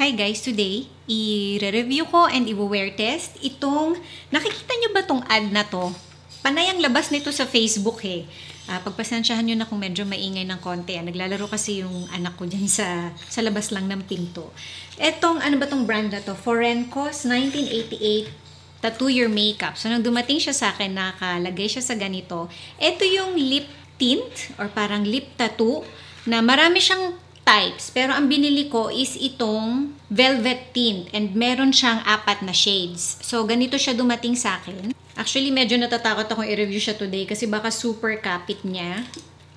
Hi guys, today i-review ko and i-wear test itong, nakikita nyo ba tong ad na to? Panay ang labas nito sa Facebook eh. Uh, pagpasensyahan nyo na kung medyo maingay ng konti. Ah. Naglalaro kasi yung anak ko dyan sa, sa labas lang ng pinto. Etong, ano ba tong brand na to? Forencos 1988 Tattoo Your Makeup. So, nang dumating siya sa akin, nakalagay siya sa ganito. Ito yung lip tint or parang lip tattoo na marami siyang types, pero ang binili ko is itong velvet tint and meron siyang apat na shades. So, ganito siya dumating sa akin. Actually, medyo natatakot akong i-review siya today kasi baka super kapit niya.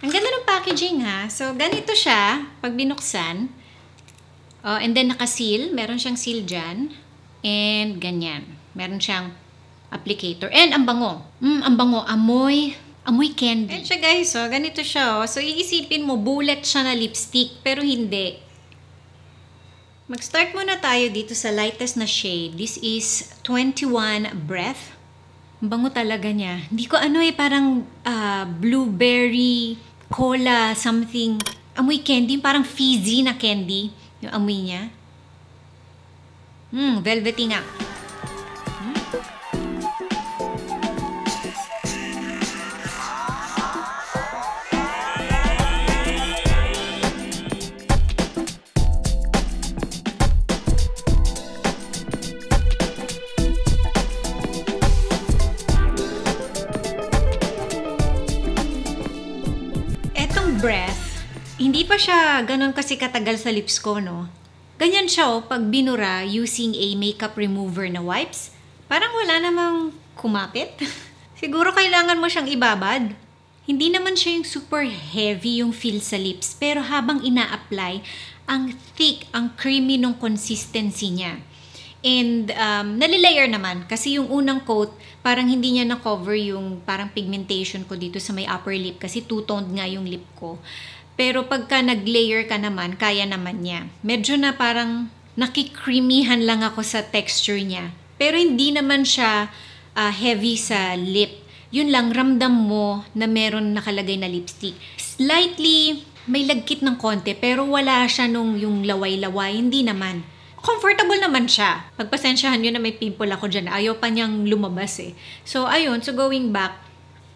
Ang ganda ng packaging ha. So, ganito siya pag binuksan. Oh, and then nakaseal. Meron siyang seal dyan. And ganyan. Meron siyang applicator. And ang bango. Mm, ang bango. Amoy Amoy candy. And siya guys, oh, ganito siya. Oh. So, iisipin mo, bullet siya na lipstick, pero hindi. Mag-start muna tayo dito sa lightest na shade. This is 21 Breath. Bango talaga niya. Hindi ko ano eh, parang uh, blueberry, cola, something. Amoy candy, parang fizzy na candy. Yung amoy niya. Hmm, velvety nga. breath, hindi pa siya ganun kasi katagal sa lips ko, no? Ganyan siya oh, pag binura using a makeup remover na wipes, parang wala namang kumapit. Siguro kailangan mo siyang ibabad. Hindi naman siya yung super heavy yung feel sa lips, pero habang ina-apply, ang thick, ang creamy nung consistency niya. And um, nalilayer naman kasi yung unang coat parang hindi niya na-cover yung parang pigmentation ko dito sa may upper lip kasi two-toned nga yung lip ko. Pero pagka nag-layer ka naman, kaya naman niya. Medyo na parang nakikreamihan lang ako sa texture niya. Pero hindi naman siya uh, heavy sa lip. Yun lang, ramdam mo na meron nakalagay na lipstick. Slightly may lagkit ng konti pero wala siya nung yung laway-laway. Hindi naman comfortable naman siya. Pagpasensyahan nyo na may pimple ako dyan. Ayaw pa niyang lumabas eh. So, ayun. So, going back.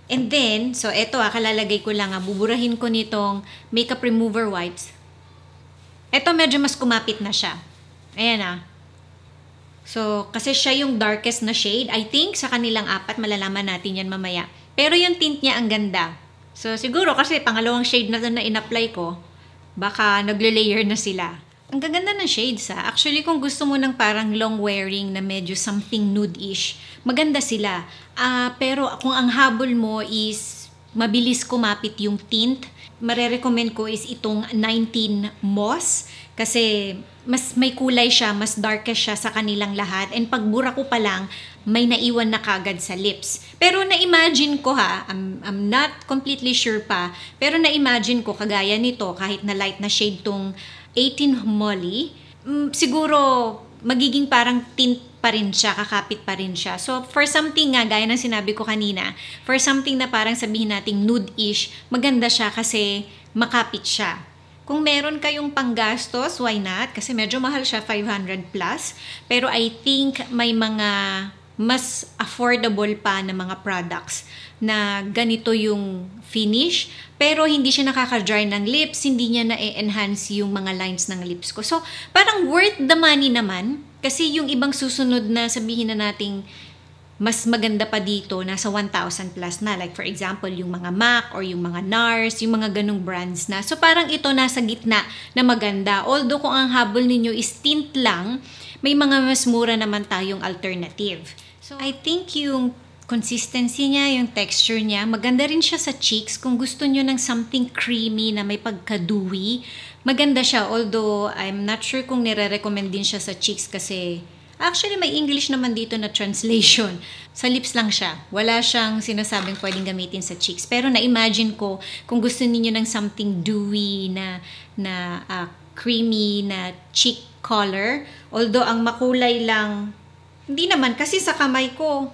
And then, so eto ah, kalalagay ko lang ah, buburahin ko nitong makeup remover wipes. Eto medyo mas kumapit na siya. Ayan ah. So, kasi siya yung darkest na shade. I think sa kanilang apat, malalaman natin yan mamaya. Pero yung tint niya ang ganda. So, siguro kasi pangalawang shade na to na in-apply ko, baka nagle-layer na sila. Ang gaganda ng shades ha. Ah. Actually, kung gusto mo ng parang long wearing na medyo something nude-ish, maganda sila. Uh, pero kung ang habol mo is mabilis kumapit yung tint, marerecommend ko is itong 19 Moss kasi mas may kulay siya, mas darker siya sa kanilang lahat. And pag pagbura ko pa lang, may naiwan na kagad sa lips. Pero na-imagine ko ha, I'm, I'm not completely sure pa, pero na-imagine ko kagaya nito, kahit na light na shade tong 18 Molly, mm, siguro magiging parang tint pa rin siya, kakapit pa rin siya. So, for something nga, gaya ng sinabi ko kanina, for something na parang sabihin nating nude-ish, maganda siya kasi makapit siya. Kung meron kayong panggastos, why not? Kasi medyo mahal siya, 500 plus. Pero I think may mga mas affordable pa ng mga products na ganito yung finish pero hindi siya nakaka-dry ng lips, hindi niya na-enhance yung mga lines ng lips ko. So, parang worth the money naman kasi yung ibang susunod na sabihin na nating mas maganda pa dito, nasa 1,000 plus na. Like for example, yung mga MAC or yung mga NARS, yung mga ganong brands na. So parang ito nasa gitna na maganda. Although kung ang habol ninyo is tint lang, may mga mas mura naman tayong alternative. So, I think yung consistency niya, yung texture niya. Maganda rin siya sa cheeks. Kung gusto niyo ng something creamy na may pagka-dewy, maganda siya. Although, I'm not sure kung nire-recommend din siya sa cheeks kasi actually may English naman dito na translation. Sa lips lang siya. Wala siyang sinasabing pwedeng gamitin sa cheeks. Pero na-imagine ko kung gusto niyo ng something dewy na, na uh, creamy na cheek color. Although, ang makulay lang hindi naman, kasi sa kamay ko,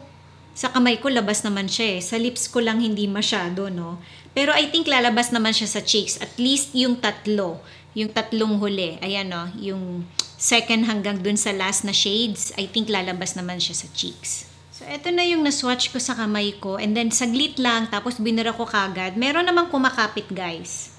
sa kamay ko labas naman siya eh. Sa lips ko lang hindi masyado, no? Pero I think lalabas naman siya sa cheeks. At least yung tatlo, yung tatlong huli. Ayan, no? Yung second hanggang dun sa last na shades, I think lalabas naman siya sa cheeks. So, eto na yung naswatch ko sa kamay ko. And then, saglit lang, tapos binura ko kagad. Meron namang kumakapit, guys.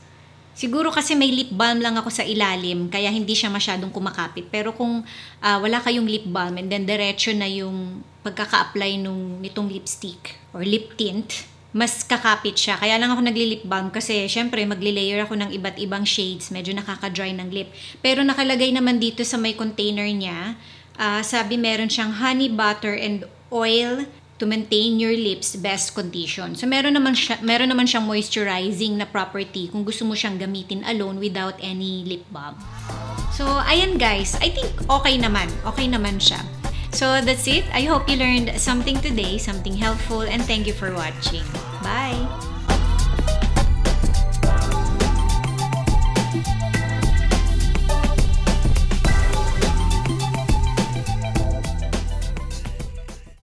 Siguro kasi may lip balm lang ako sa ilalim, kaya hindi siya masyadong kumakapit. Pero kung uh, wala kayong lip balm and then diretso na yung pagkaka-apply nung, nitong lipstick or lip tint, mas kakapit siya. Kaya lang ako nagli-lip balm kasi syempre magli-layer ako ng iba't ibang shades. Medyo nakaka-dry ng lip. Pero nakalagay naman dito sa may container niya, uh, sabi meron siyang honey butter and oil to maintain your lips best condition. So meron naman siya, meron naman siyang moisturizing na property kung gusto mo siyang gamitin alone without any lip balm. So ayan guys, I think okay naman. Okay naman siya. So that's it. I hope you learned something today, something helpful and thank you for watching. Bye.